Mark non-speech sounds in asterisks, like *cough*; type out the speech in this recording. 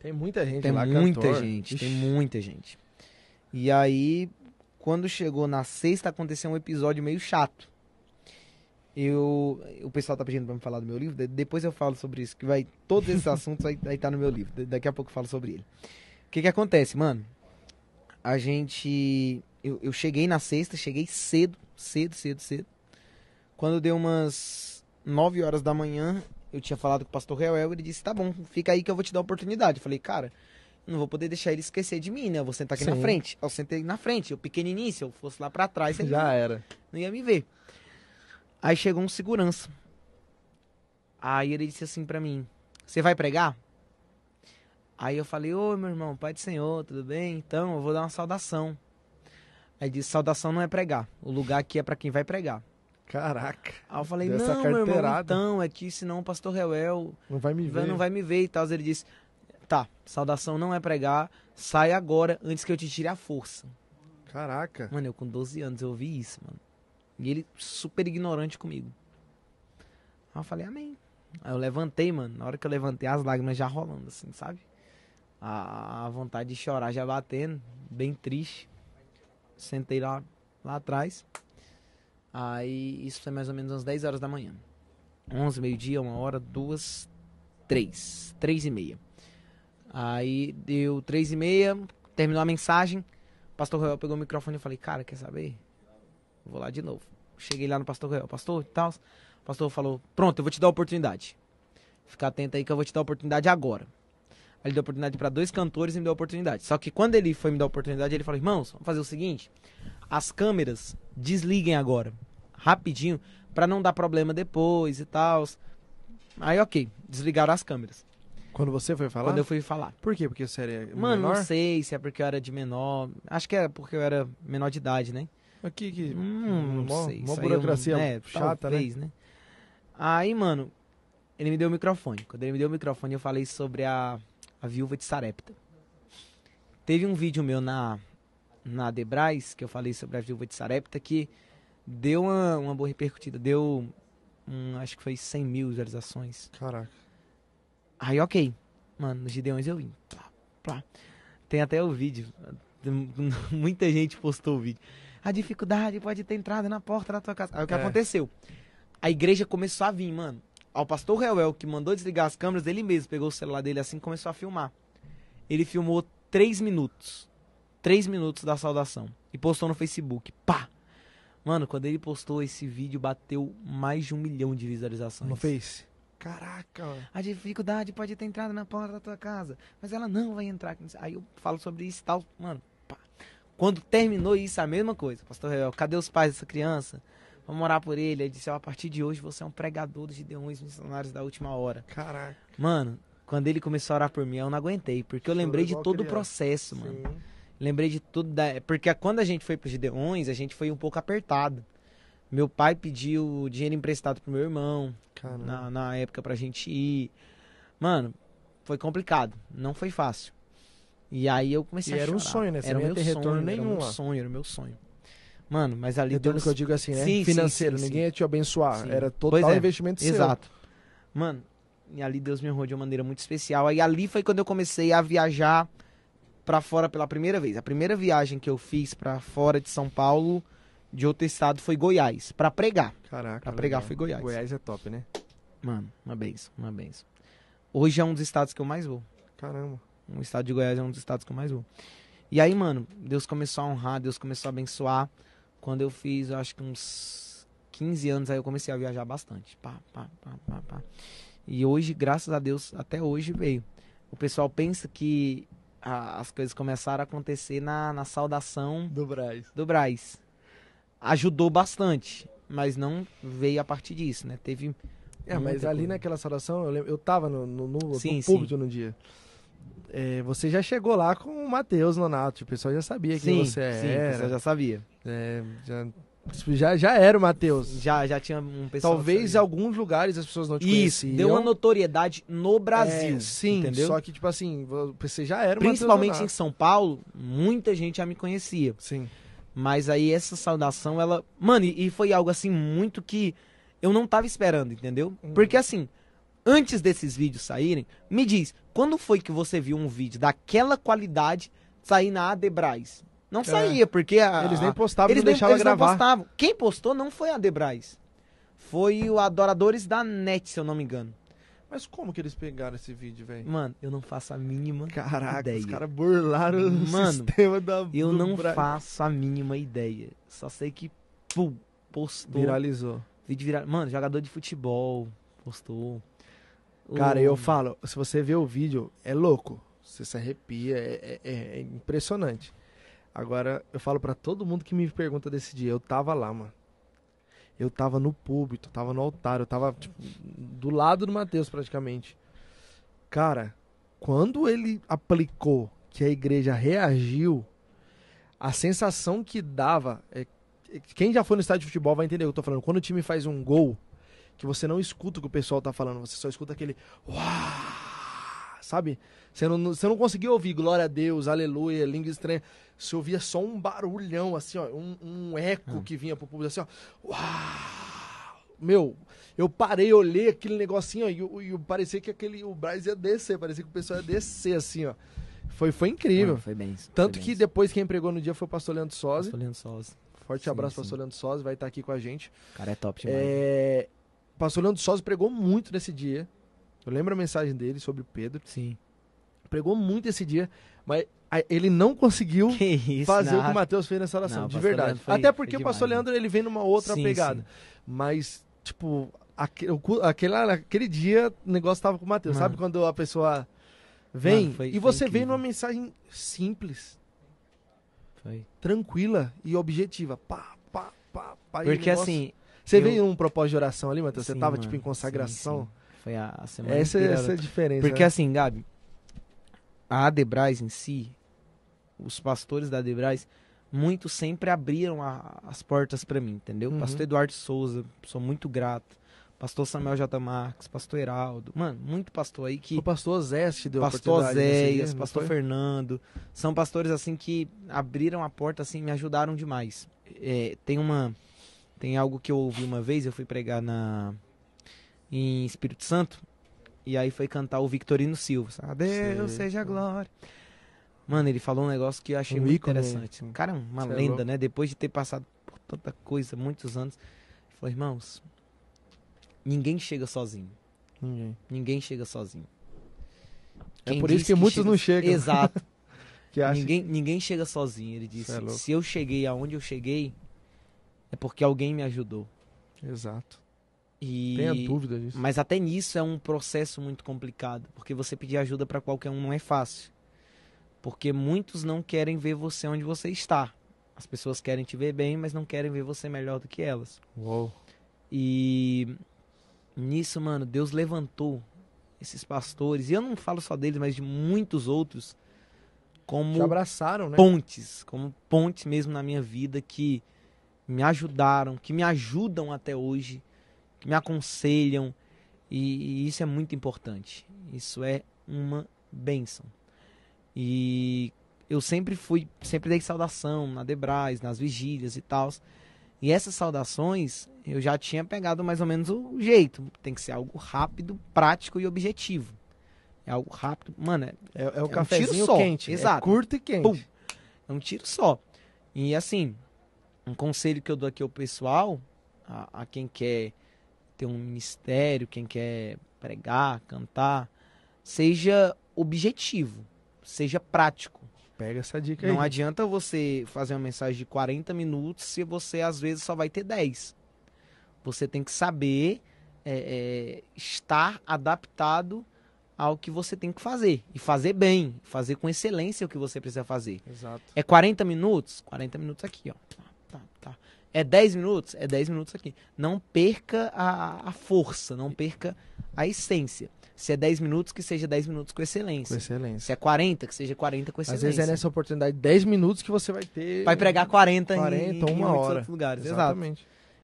Tem muita gente tem lá, é muita cantor. gente, Ixi. tem muita gente. E aí, quando chegou na sexta, aconteceu um episódio meio chato. Eu, o pessoal tá pedindo para me falar do meu livro, depois eu falo sobre isso, que vai todos esses *laughs* assuntos vai aí tá no meu livro. Daqui a pouco eu falo sobre ele. O que que acontece, mano? A gente eu, eu cheguei na sexta, cheguei cedo, cedo, cedo, cedo. Quando deu umas nove horas da manhã, eu tinha falado com o pastor Reuel, ele disse: tá bom, fica aí que eu vou te dar a oportunidade. Eu falei, cara, não vou poder deixar ele esquecer de mim, né? Eu vou sentar aqui Sim. na frente. Eu sentei na frente, eu pequenininho, se eu fosse lá para trás, ele já não, era. Não ia me ver. Aí chegou um segurança. Aí ele disse assim para mim: Você vai pregar? Aí eu falei: Oi, meu irmão, Pai do Senhor, tudo bem? Então eu vou dar uma saudação. Aí ele disse: Saudação não é pregar. O lugar aqui é para quem vai pregar. Caraca. Aí eu falei, não, meu irmão, então, é que senão o pastor Reuel... Não vai me ver. Não vai me ver e tal. Ele disse, tá, saudação não é pregar, sai agora antes que eu te tire a força. Caraca. Mano, eu com 12 anos eu ouvi isso, mano. E ele super ignorante comigo. Aí eu falei, amém. Aí eu levantei, mano. Na hora que eu levantei, as lágrimas já rolando, assim, sabe? A, a vontade de chorar já batendo, bem triste. Sentei lá, lá atrás. Aí isso foi mais ou menos às 10 horas da manhã. 11, meio-dia, uma hora, duas, três. Três e meia. Aí deu três e meia, terminou a mensagem. O pastor Royal pegou o microfone e falei, cara, quer saber? Vou lá de novo. Cheguei lá no pastor Royal, pastor e tal. pastor falou, pronto, eu vou te dar a oportunidade. Fica atento aí que eu vou te dar a oportunidade agora. Aí ele deu oportunidade para dois cantores e me deu oportunidade. Só que quando ele foi me dar a oportunidade, ele falou, irmãos, vamos fazer o seguinte as câmeras desliguem agora, rapidinho, para não dar problema depois e tal. Aí, ok, desligaram as câmeras. Quando você foi falar? Quando eu fui falar. Por quê? Porque você era Mano, menor? não sei se é porque eu era de menor. Acho que é porque eu era menor de idade, né? Aqui que. Hum, hum, não mó, sei. É Uma burocracia eu, né, chata, né? talvez, né? né? Aí, mano, ele me deu o microfone. Quando ele me deu o microfone, eu falei sobre a, a viúva de Sarepta. Teve um vídeo meu na, na Debrais, que eu falei sobre a viúva de Sarepta, que deu uma, uma boa repercutida, deu, um, acho que foi 100 mil visualizações. Caraca. Aí, ok. Mano, nos Gideões eu vim. Plá, plá. Tem até o vídeo. *laughs* Muita gente postou o vídeo. A dificuldade pode ter entrado na porta da tua casa. Aí o que é. aconteceu? A igreja começou a vir, mano. o pastor Reuel, que mandou desligar as câmeras, ele mesmo pegou o celular dele assim e começou a filmar. Ele filmou três minutos três minutos da saudação. E postou no Facebook. Pá! Mano, quando ele postou esse vídeo, bateu mais de um milhão de visualizações. No Face? Caraca, mano. A dificuldade pode ter entrado na porta da tua casa, mas ela não vai entrar. Aí eu falo sobre isso e tal. Mano, pá. Quando terminou isso, a mesma coisa. Pastor Real, cadê os pais dessa criança? Vamos orar por ele. Ele disse: a partir de hoje você é um pregador dos Gideões Missionários da Última Hora. Caraca. Mano, quando ele começou a orar por mim, eu não aguentei, porque eu lembrei de todo criança. o processo, mano. Sim. Lembrei de tudo. Da... Porque quando a gente foi pros Gideões, a gente foi um pouco apertado. Meu pai pediu dinheiro emprestado pro meu irmão. Na, na época pra gente ir. Mano, foi complicado. Não foi fácil. E aí eu comecei e a era chorar. um sonho, né? era não meu ter sonho, retorno nenhum. Era meu sonho, era meu sonho. Mano, mas ali Retorno Deus... que eu digo assim, né? Sim, Financeiro, sim, sim, ninguém ia te abençoar. Era total é. investimento Exato. seu. Exato. Mano, e ali Deus me honrou de uma maneira muito especial. Aí ali foi quando eu comecei a viajar para fora pela primeira vez. A primeira viagem que eu fiz para fora de São Paulo, de outro estado, foi Goiás, para pregar. Caraca. Pra pregar legal. foi Goiás. Goiás é top, né? Mano, uma benção, uma benção. Hoje é um dos estados que eu mais vou. Caramba. O estado de Goiás é um dos estados que eu mais vou. E aí, mano, Deus começou a honrar, Deus começou a abençoar. Quando eu fiz, eu acho que uns 15 anos, aí eu comecei a viajar bastante. Pá, pá, pá, pá, pá. E hoje, graças a Deus, até hoje veio. O pessoal pensa que a, as coisas começaram a acontecer na, na saudação do Braz. do Braz. Ajudou bastante, mas não veio a partir disso, né? Teve. É, mas ali coisa. naquela saudação, eu, lembro, eu tava no, no, no, sim, no público no dia. É, você já chegou lá com o Matheus Nonato, o pessoal já sabia que você sim, era. Sim, o pessoal já sabia. É, já já, já era o Matheus. Já, já tinha um pessoal. Talvez em alguns lugares as pessoas não te Isso, deu uma notoriedade no é, Brasil. É, sim, entendeu? só que, tipo assim, você já era o Principalmente em São Paulo, muita gente já me conhecia. Sim. Mas aí essa saudação, ela. Mano, e foi algo assim muito que eu não tava esperando, entendeu? Uhum. Porque assim, antes desses vídeos saírem, me diz, quando foi que você viu um vídeo daquela qualidade sair na Adebras? Não é. saía, porque a, eles nem postavam, eles não deixavam eles gravar. Não postavam. Quem postou não foi a Debrais. Foi o Adoradores da NET, se eu não me engano. Mas como que eles pegaram esse vídeo, velho? Mano, eu não faço a mínima Caraca, ideia. os caras burlaram Mano, o sistema da eu não Bra... faço a mínima ideia. Só sei que, pum, postou. Viralizou. Vídeo viral... Mano, jogador de futebol postou. Cara, eu falo, se você vê o vídeo, é louco. Você se arrepia, é, é, é impressionante. Agora, eu falo para todo mundo que me pergunta desse dia, eu tava lá, mano. Eu tava no púlpito, tava no altar, eu tava tipo, do lado do Mateus praticamente. Cara, quando ele aplicou, que a igreja reagiu, a sensação que dava é, é quem já foi no estádio de futebol vai entender o que eu tô falando. Quando o time faz um gol, que você não escuta o que o pessoal tá falando, você só escuta aquele uau sabe? Você não, você não conseguia ouvir glória a Deus, aleluia, língua estranha. Você ouvia só um barulhão, assim, ó, um, um eco é. que vinha pro público, assim, ó. Uau! Meu, eu parei, olhei aquele negocinho, ó, e, e parecia que aquele, o Braz ia descer, parecia que o pessoal ia descer, assim, ó. Foi, foi incrível. Foi, foi bem. Tanto foi que depois quem pregou no dia foi o pastor Leandro Sozzi. Pastor Leandro Sozzi. Forte sim, abraço, sim. pastor Leandro Sozzi, vai estar aqui com a gente. cara é top demais. É... Pastor Leandro Sozzi pregou muito nesse dia. Eu lembro a mensagem dele sobre o Pedro. Sim. Pregou muito esse dia, mas ele não conseguiu *laughs* isso, fazer o que o Matheus fez nessa oração, não, de verdade. Foi, Até porque o pastor né? Leandro ele vem numa outra sim, pegada. Sim. Mas, tipo, aquele, ah, aquele, dia o negócio tava com o Matheus. Sabe quando a pessoa vem Mano, foi, e você veio vem numa mensagem simples, foi. tranquila e objetiva. Pá, pá, pá, pá. Porque negócio... assim. Você eu... veio um propósito de oração ali, Matheus? Você tava, mano, tipo, em consagração. Sim, sim. Foi a, a semana essa, inteira. Essa é a diferença. Porque né? assim, Gabi, a Adebrais em si, os pastores da Adebrais, muito sempre abriram a, as portas para mim, entendeu? Uhum. Pastor Eduardo Souza, sou muito grato. Pastor Samuel J. Marques, pastor Heraldo. Mano, muito pastor aí que. O pastor Zé te deu Pastor Zéias, pastor foi? Fernando. São pastores assim que abriram a porta, assim, me ajudaram demais. É, tem uma. Tem algo que eu ouvi uma vez, eu fui pregar na, em Espírito Santo. E aí foi cantar o Victorino Silva. Adeus, seja a glória. Mano, ele falou um negócio que eu achei um muito interessante. O cara é uma lenda, né? Depois de ter passado por tanta coisa, muitos anos. Ele falou, irmãos, ninguém chega sozinho. Ninguém. Ninguém chega sozinho. É Quem é por isso que, que muitos chega... não chegam. Exato. *laughs* ninguém, ninguém chega sozinho. Ele disse: é se eu cheguei aonde eu cheguei, é porque alguém me ajudou. Exato. E... Tenha dúvida disso. Mas até nisso é um processo muito complicado, porque você pedir ajuda para qualquer um não é fácil. Porque muitos não querem ver você onde você está. As pessoas querem te ver bem, mas não querem ver você melhor do que elas. Uou. E nisso, mano, Deus levantou esses pastores, e eu não falo só deles, mas de muitos outros, como abraçaram, né? pontes, como pontes mesmo na minha vida que me ajudaram, que me ajudam até hoje que me aconselham, e, e isso é muito importante. Isso é uma bênção. E eu sempre fui, sempre dei saudação na Debras, nas vigílias e tal. E essas saudações eu já tinha pegado mais ou menos o jeito. Tem que ser algo rápido, prático e objetivo. É algo rápido. Mano, é, é, é o é cafezinho um tiro só. quente. É Exato. É curto e quente. Pum. É um tiro só. E assim, um conselho que eu dou aqui ao pessoal, a, a quem quer ter um ministério, quem quer pregar, cantar, seja objetivo, seja prático. Pega essa dica Não aí. Não adianta você fazer uma mensagem de 40 minutos se você às vezes só vai ter 10. Você tem que saber é, é, estar adaptado ao que você tem que fazer. E fazer bem, fazer com excelência o que você precisa fazer. Exato. É 40 minutos? 40 minutos aqui, ó. Tá, tá. tá. É 10 minutos? É 10 minutos aqui. Não perca a, a, força, não perca a essência. Se é 10 minutos, que seja 10 minutos com excelência. Com excelência. Se é 40, que seja 40 com excelência. Às vezes é nessa oportunidade 10 minutos que você vai ter. Vai pregar 40, 40 em, uma em hora. lugares. Exatamente. Exato.